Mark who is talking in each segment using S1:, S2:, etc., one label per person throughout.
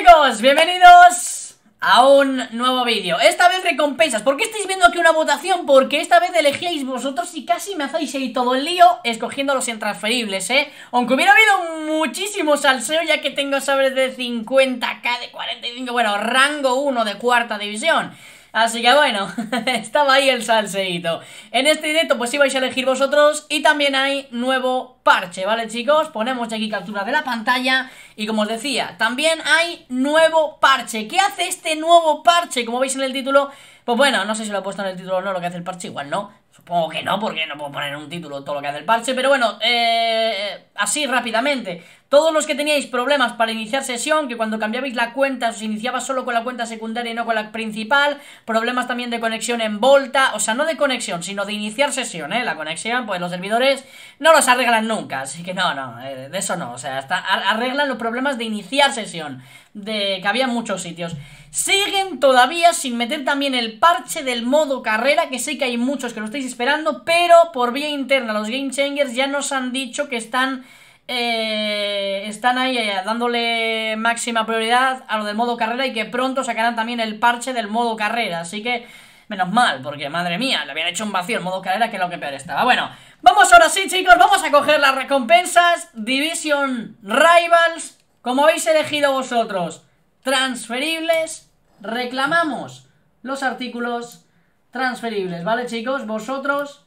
S1: chicos, bienvenidos a un nuevo vídeo Esta vez recompensas, ¿por qué estáis viendo aquí una votación? Porque esta vez elegíais vosotros y casi me hacéis ahí todo el lío escogiendo los intransferibles, ¿eh? Aunque hubiera habido muchísimos salseo ya que tengo sobres de 50k, de 45, bueno, rango 1 de cuarta división Así que bueno, estaba ahí el salseíto. En este directo pues vais a elegir vosotros y también hay nuevo parche, ¿vale chicos? Ponemos aquí captura de la pantalla y como os decía, también hay nuevo parche. ¿Qué hace este nuevo parche? Como veis en el título, pues bueno, no sé si lo he puesto en el título o no, lo que hace el parche igual, ¿no? Supongo que no, porque no puedo poner en un título todo lo que hace el parche, pero bueno, eh, así rápidamente. Todos los que teníais problemas para iniciar sesión, que cuando cambiabais la cuenta os iniciaba solo con la cuenta secundaria y no con la principal, problemas también de conexión en Volta, o sea, no de conexión, sino de iniciar sesión, ¿eh? La conexión, pues los servidores no los arreglan nunca, así que no, no, eh, de eso no, o sea, arreglan los problemas de iniciar sesión, de que había muchos sitios. Siguen todavía sin meter también el parche del modo carrera, que sé que hay muchos que lo estáis esperando, pero por vía interna los game changers ya nos han dicho que están eh, están ahí eh, dándole máxima prioridad a lo del modo carrera y que pronto sacarán también el parche del modo carrera. Así que, menos mal, porque madre mía, le habían hecho un vacío el modo carrera que es lo que peor estaba. Bueno, vamos ahora sí, chicos, vamos a coger las recompensas. Division Rivals, como habéis elegido vosotros, transferibles. Reclamamos los artículos transferibles, ¿vale, chicos? Vosotros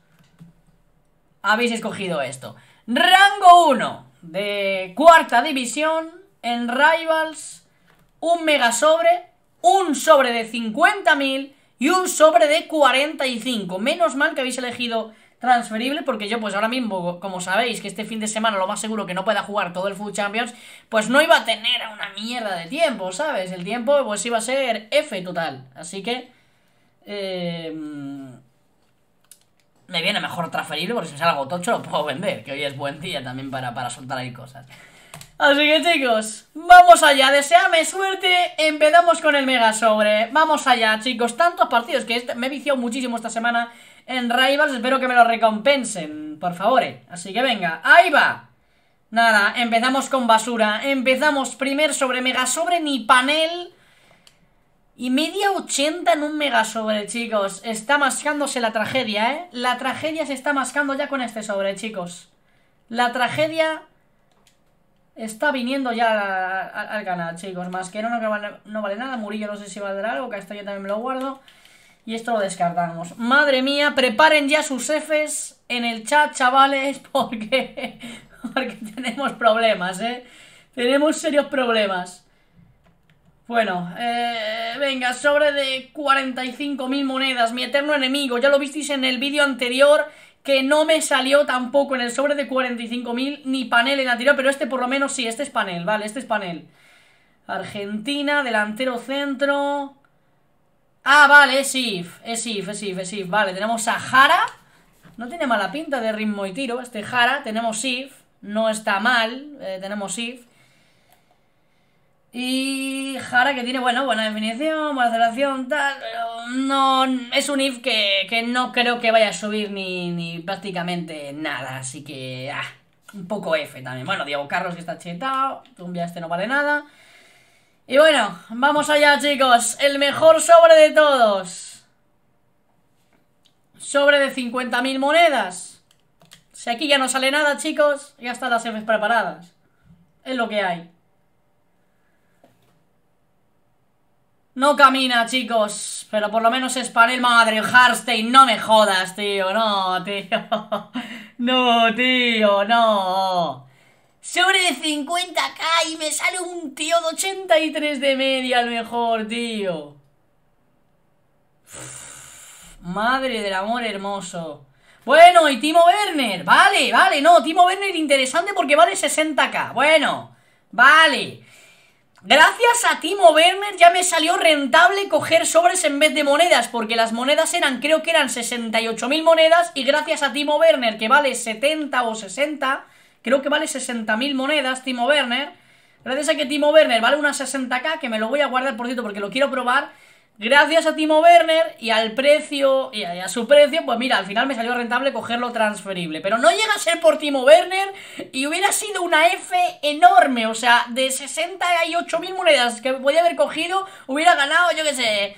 S1: habéis escogido esto. Rango 1 de cuarta división en Rivals, un mega sobre, un sobre de 50.000 y un sobre de 45. Menos mal que habéis elegido transferible porque yo pues ahora mismo, como sabéis que este fin de semana lo más seguro que no pueda jugar todo el Food Champions, pues no iba a tener una mierda de tiempo, ¿sabes? El tiempo pues iba a ser F total. Así que... Eh me viene mejor transferirlo porque si me sale algo tocho lo puedo vender, que hoy es buen día también para, para soltar ahí cosas. Así que chicos, vamos allá, deseame suerte, empezamos con el Mega Sobre, vamos allá chicos, tantos partidos que este, me he viciado muchísimo esta semana en Rivals, espero que me lo recompensen, por favor, eh. así que venga, ahí va. Nada, empezamos con basura, empezamos primer sobre Mega Sobre ni panel y media 80 en un mega sobre, chicos. Está mascándose la tragedia, ¿eh? La tragedia se está mascando ya con este sobre, chicos. La tragedia está viniendo ya al canal, chicos. Más que no, no, vale, nada. Murillo no sé si valdrá algo, que esto yo también me lo guardo. Y esto lo descartamos. Madre mía, preparen ya sus Fs en el chat, chavales, porque, porque tenemos problemas, ¿eh? Tenemos serios problemas. Bueno, eh, venga, sobre de 45.000 monedas, mi eterno enemigo, ya lo visteis en el vídeo anterior que no me salió tampoco en el sobre de 45.000 ni panel en la anterior, pero este por lo menos sí, este es panel, vale, este es panel. Argentina, delantero centro... Ah, vale, es IF, es IF, es IF, es IF, vale, tenemos a Jara, no tiene mala pinta de ritmo y tiro, este Jara, tenemos IF, no está mal, eh, tenemos IF. Y Jara que tiene, bueno, buena definición, buena aceleración, tal, pero no, es un if que, no creo que vaya a subir ni, ni prácticamente nada, así que, ah, un poco F también. Bueno, Diego Carlos que está chetado, Tumbia este no vale nada. Y bueno, vamos allá chicos, el mejor sobre de todos. Sobre de 50.000 monedas. Si aquí ya no sale nada chicos, ya están las Fs preparadas. Es lo que hay. No camina, chicos. Pero por lo menos es para el madre. Harstein, no me jodas, tío. No, tío. No, tío, no. Sobre de 50k y me sale un tío de 83 de media, al mejor, tío. madre del amor hermoso. Bueno, y Timo Werner. Vale, vale, no. Timo Werner interesante porque vale 60k. Bueno, vale. Gracias a Timo Werner ya me salió rentable coger sobres en vez de monedas, porque las monedas eran, creo que eran 68.000 monedas, y gracias a Timo Werner, que vale 70 o 60, creo que vale 60.000 monedas, Timo Werner, gracias a que Timo Werner vale unas 60k, que me lo voy a guardar, por cierto, porque lo quiero probar, Gracias a Timo Werner y al precio, y a, su precio, pues mira, al final me salió rentable cogerlo transferible. Pero no llega a ser por Timo Werner y hubiera sido una F enorme. O sea, de 68.000 monedas que podía haber cogido, hubiera ganado, yo qué sé,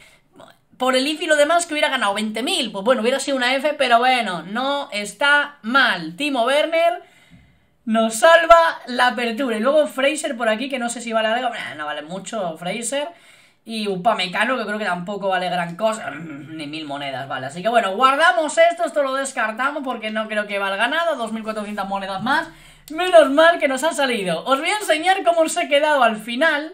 S1: por el IFI y lo demás que hubiera ganado 20.000. Pues bueno, hubiera sido una F, pero bueno, no está mal. Timo Werner nos salva la apertura. Y luego Fraser por aquí, que no sé si vale algo. No vale mucho Fraser. Y Upamecano, que creo que tampoco vale gran cosa, mm, ni mil monedas, vale. Así que bueno, guardamos esto, esto lo descartamos porque no creo que valga nada, 2.400 monedas más. Menos mal que nos ha salido. Os voy a enseñar cómo os he quedado al final.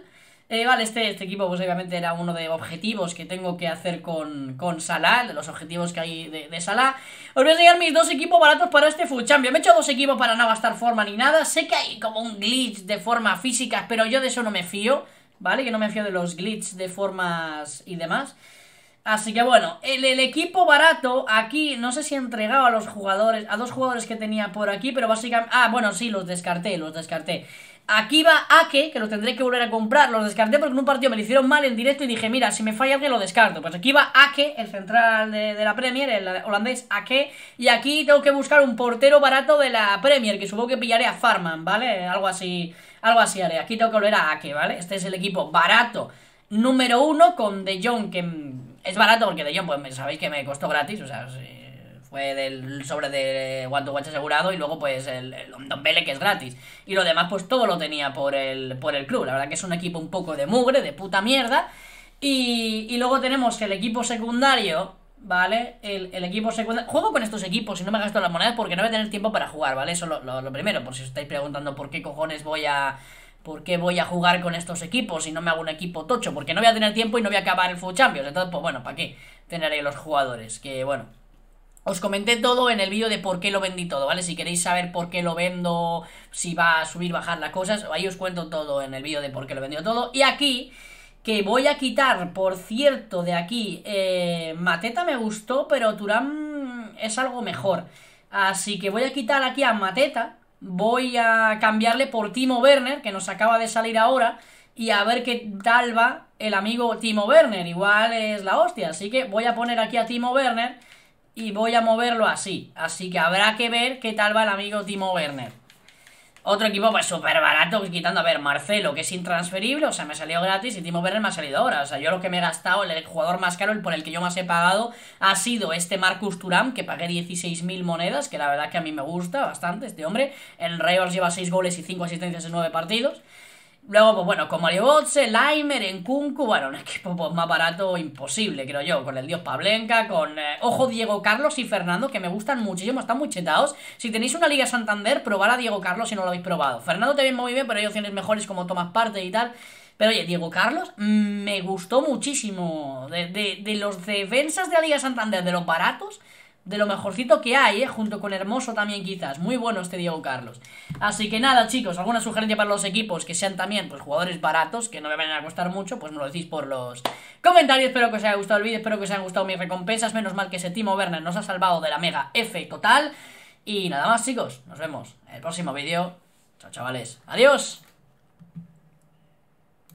S1: Eh, vale, este, este equipo pues obviamente era uno de objetivos que tengo que hacer con, con Salah, de los objetivos que hay de, de Salah. Os voy a enseñar mis dos equipos baratos para este Food Me he hecho dos equipos para no gastar forma ni nada. Sé que hay como un glitch de forma física, pero yo de eso no me fío. ¿vale? Que no me fío de los glitches de formas y demás. Así que bueno, el, el, equipo barato aquí, no sé si he entregado a los jugadores, a dos jugadores que tenía por aquí, pero básicamente... Ah, bueno, sí, los descarté, los descarté. Aquí va Ake, que los tendré que volver a comprar, los descarté porque en un partido me lo hicieron mal en directo y dije, mira, si me falla alguien lo descarto. Pues aquí va Ake, el central de, de la Premier, el holandés Ake, y aquí tengo que buscar un portero barato de la Premier, que supongo que pillaré a Farman, ¿vale? Algo así... Algo así haré. Aquí tengo que volver a Ake, ¿vale? Este es el equipo barato número uno con De Jong, que es barato porque De Jong, pues sabéis que me costó gratis, o sea, fue del sobre de One to asegurado y luego pues el, el Don Bele que es gratis. Y lo demás pues todo lo tenía por el, por el club. La verdad que es un equipo un poco de mugre, de puta mierda. Y, y luego tenemos el equipo secundario, ¿vale? El, el equipo secundario. Juego con estos equipos y no me gasto las monedas porque no voy a tener tiempo para jugar, ¿vale? Eso lo, lo, primero, por si os estáis preguntando por qué cojones voy a. ¿Por qué voy a jugar con estos equipos si no me hago un equipo tocho? Porque no voy a tener tiempo y no voy a acabar el Full Champions. Entonces, pues bueno, ¿para qué tener ahí los jugadores? Que bueno. Os comenté todo en el vídeo de por qué lo vendí todo, ¿vale? Si queréis saber por qué lo vendo, si va a subir, bajar las cosas, ahí os cuento todo en el vídeo de por qué lo vendí todo. Y aquí que voy a quitar, por cierto, de aquí. Eh, Mateta me gustó, pero Turán es algo mejor. Así que voy a quitar aquí a Mateta. Voy a cambiarle por Timo Werner, que nos acaba de salir ahora. Y a ver qué tal va el amigo Timo Werner. Igual es la hostia. Así que voy a poner aquí a Timo Werner y voy a moverlo así. Así que habrá que ver qué tal va el amigo Timo Werner. Otro equipo pues súper barato, quitando, a ver, Marcelo, que es intransferible, o sea, me salió gratis y Timo Werner me ha salido ahora. O sea, yo lo que me he gastado, el, jugador más caro, el por el que yo más he pagado, ha sido este Marcus Turam, que pagué 16.000 monedas, que la verdad que a mí me gusta bastante este hombre. El Reyors lleva 6 goles y 5 asistencias en 9 partidos. Luego, pues bueno, con como Aliobotse, en Enkunku, bueno, un equipo pues, más barato imposible, creo yo, con el dios Pablenca, con eh, Ojo Diego Carlos y Fernando, que me gustan muchísimo, están muy chetados. Si tenéis una Liga Santander, probar a Diego Carlos si no lo habéis probado. Fernando también viene muy bien, pero hay opciones mejores como Tomás Parte y tal. Pero oye, Diego Carlos mm, me gustó muchísimo. De, de los defensas de la Liga Santander, de los baratos, de lo mejorcito que hay, eh, junto con Hermoso también quizás. Muy bueno este Diego Carlos. Así que nada, chicos, alguna sugerencia para los equipos que sean también pues jugadores baratos, que no me vayan a costar mucho, pues me lo decís por los comentarios. Espero que os haya gustado el vídeo, espero que os hayan gustado mis recompensas. Menos mal que ese Timo Werner nos ha salvado de la mega F total. Y nada más, chicos, nos vemos en el próximo vídeo. Chao, chavales. Adiós.